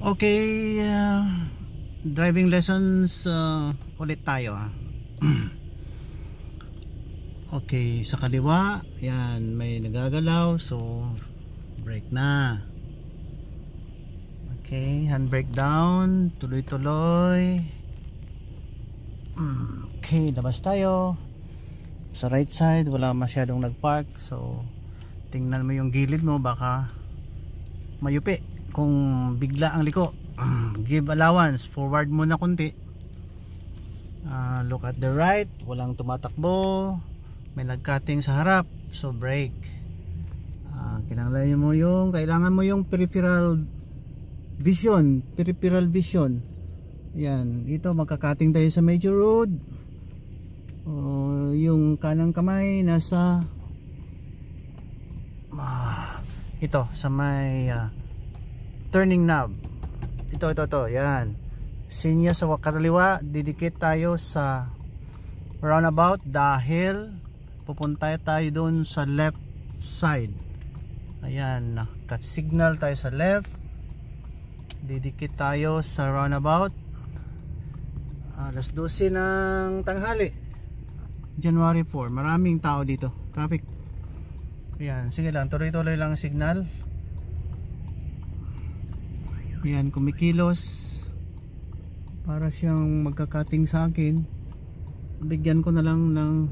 Okay, uh, driving lessons uh, ulit tayo ha. okay, sa kaliwa, yan may nagagalaw so brake na. Okay, handbrake down, tuloy-tuloy. Okay, labas tayo. Sa right side, wala masyadong nagpark so tingnan mo yung gilid mo baka mayupi kung bigla ang liko ah, give allowance forward muna konti uh, ah, look at the right walang tumatakbo may nagcutting sa harap so brake uh, ah, kinanglan mo yung kailangan mo yung peripheral vision peripheral vision yan dito magkakating tayo sa major road uh, yung kanang kamay nasa uh, ito sa may uh, turning knob ito ito ito yan sinya sa kaliwa didikit tayo sa roundabout dahil pupunta tayo doon sa left side ayan cut signal tayo sa left didikit tayo sa roundabout alas 12 ng tanghali January 4 maraming tao dito traffic Ayan, sige lang, tuloy-tuloy lang signal. Ayan, kumikilos. Para siyang magkakating sa akin. Bigyan ko na lang ng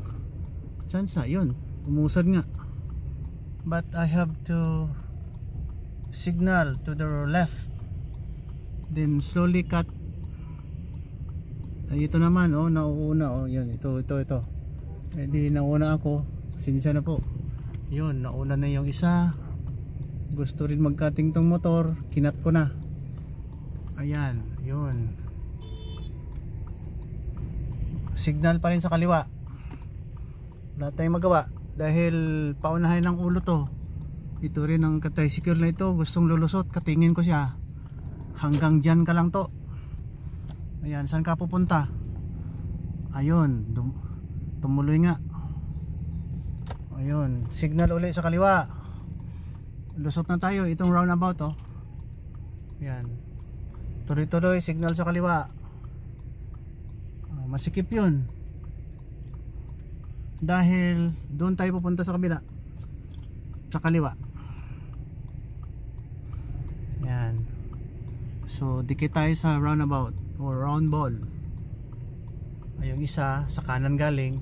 chance. Yun, umusad nga. But I have to signal to the left. Then slowly cut. Ay, ito naman, oh, nauuna. Oh, yan, ito, ito, ito. Eh, di nauna ako. Sinsya na po yun nauna na yung isa gusto rin magkating tong motor kinat ko na ayan yun signal pa rin sa kaliwa wala tayong magawa dahil paunahin ng ulo to ito rin ang tricycle na ito gustong lulusot katingin ko siya hanggang dyan ka lang to ayan saan ka pupunta ayun tumuloy nga ayun signal ulit sa kaliwa lusot na tayo itong roundabout oh yan tuloy tuloy signal sa kaliwa uh, masikip yun dahil doon tayo pupunta sa kabila sa kaliwa yan so dikit tayo sa roundabout or round ball ay isa sa kanan galing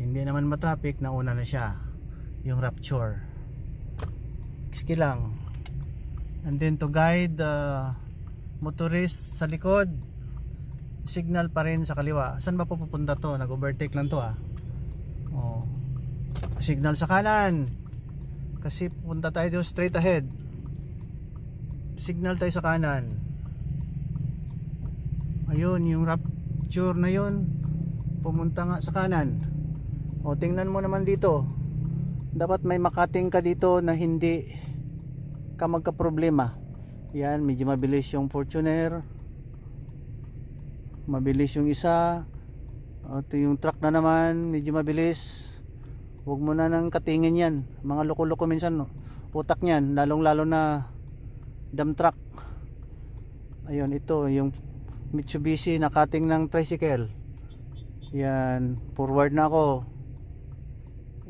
hindi naman matraffic nauna na siya yung rapture sige lang and then to guide the uh, motorist sa likod signal pa rin sa kaliwa saan ba pupunta to nag overtake lang to ah oh. signal sa kanan kasi punta tayo straight ahead signal tayo sa kanan ayun yung rapture na yun pumunta nga sa kanan o tingnan mo naman dito dapat may makating ka dito na hindi ka magka problema yan medyo mabilis yung Fortuner mabilis yung isa ito yung truck na naman medyo mabilis huwag mo na nang katingin yan mga loko-loko minsan utak yan. lalong lalo na dump truck ayun ito yung Mitsubishi na nakating ng tricycle yan forward na ako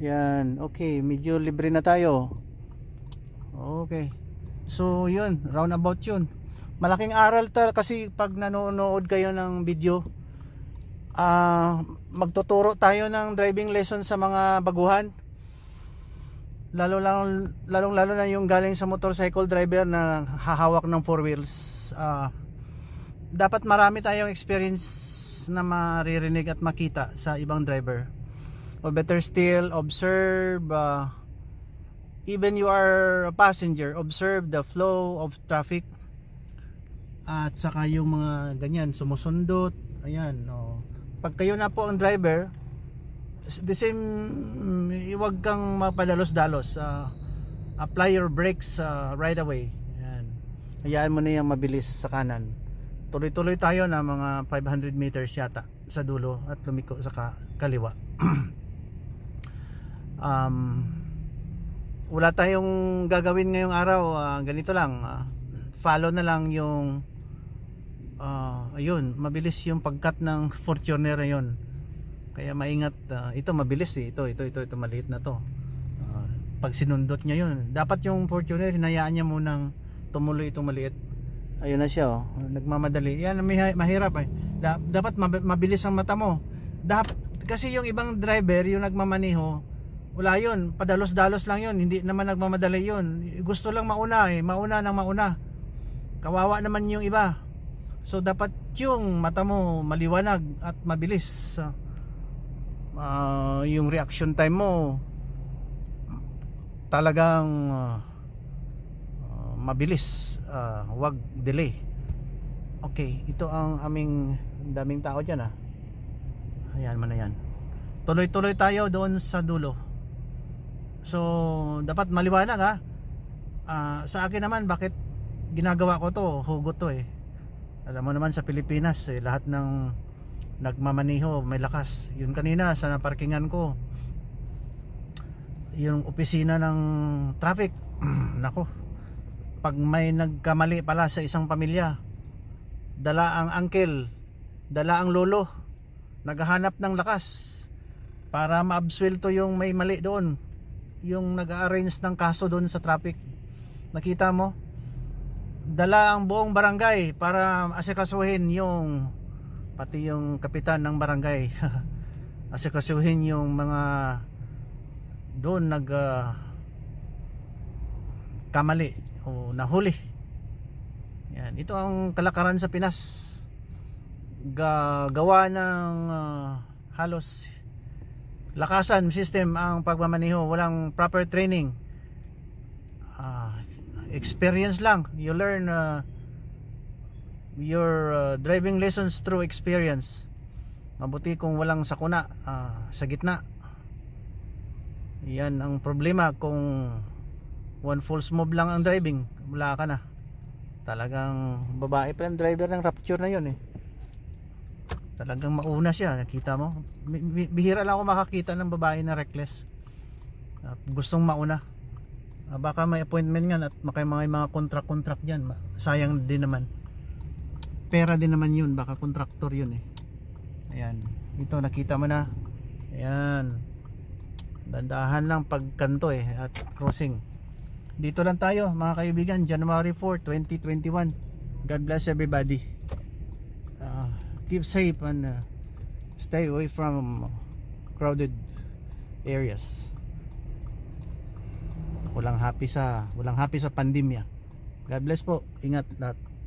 yan, okay, medyo libre na tayo. Okay. So, 'yun, roundabout 'yun. Malaking aral ta kasi pag nanonood kayo ng video, ah uh, magtuturo tayo ng driving lesson sa mga baguhan. Lalo lang lalong lalo na yung galing sa motorcycle driver na hahawak ng four wheels. Ah uh, dapat marami tayong experience na maririnig at makita sa ibang driver or better still observe uh, even you are a passenger observe the flow of traffic at saka yung mga ganyan sumusundot ayan no pag kayo na po ang driver the same iwag mm, kang mapadalos-dalos uh, apply your brakes uh, right away ayan hayaan mo na yung mabilis sa kanan tuloy-tuloy tayo na mga 500 meters yata sa dulo at lumiko sa kaliwa um, wala tayong gagawin ngayong araw uh, ganito lang uh, follow na lang yung uh, ayun mabilis yung pagkat ng Fortuner na yun kaya maingat uh, ito mabilis eh ito ito ito ito maliit na to uh, pag sinundot niya yun dapat yung Fortuner hinayaan niya munang tumuloy itong maliit ayun na siya oh nagmamadali yan may, mahirap eh da, dapat mabilis ang mata mo dapat kasi yung ibang driver yung nagmamaneho wala yun, padalos-dalos lang yun, hindi naman nagmamadali yun. Gusto lang mauna eh, mauna nang mauna. Kawawa naman yung iba. So dapat yung mata mo maliwanag at mabilis. Uh, yung reaction time mo talagang uh, mabilis, uh, wag delay. Okay, ito ang aming daming tao diyan ah. Ayan man na yan. Tuloy-tuloy tayo doon sa dulo. So, dapat maliwanag ha. Uh, sa akin naman, bakit ginagawa ko to? Hugot to eh. Alam mo naman sa Pilipinas, eh, lahat ng nagmamaniho, may lakas. Yun kanina sa naparkingan ko, yung opisina ng traffic, nako, pag may nagkamali pala sa isang pamilya, dala ang uncle, dala ang lolo, naghahanap ng lakas para maabswelto yung may mali doon yung nag-arrange ng kaso doon sa traffic nakita mo dala ang buong barangay para asikasuhin yung pati yung kapitan ng barangay asikasuhin yung mga doon nag uh, kamali o nahuli yan ito ang kalakaran sa Pinas gawa ng uh, halos lakasan system ang pagmamaneho walang proper training uh, experience lang you learn uh, your uh, driving lessons through experience mabuti kung walang sakuna uh, sa gitna yan ang problema kung one false move lang ang driving wala ka na talagang babae pa lang driver ng rapture na yun eh talagang mauna siya nakita mo bihira lang ako makakita ng babae na reckless uh, gustong mauna uh, baka may appointment yan at may mga, mga contract contract yan sayang din naman pera din naman yun baka contractor yun eh ayan ito nakita mo na ayan dandahan lang pagkanto eh at crossing dito lang tayo mga kaibigan January 4, 2021 God bless everybody keep safe and uh, stay away from crowded areas walang happy sa walang happy sa pandemya God bless po ingat lahat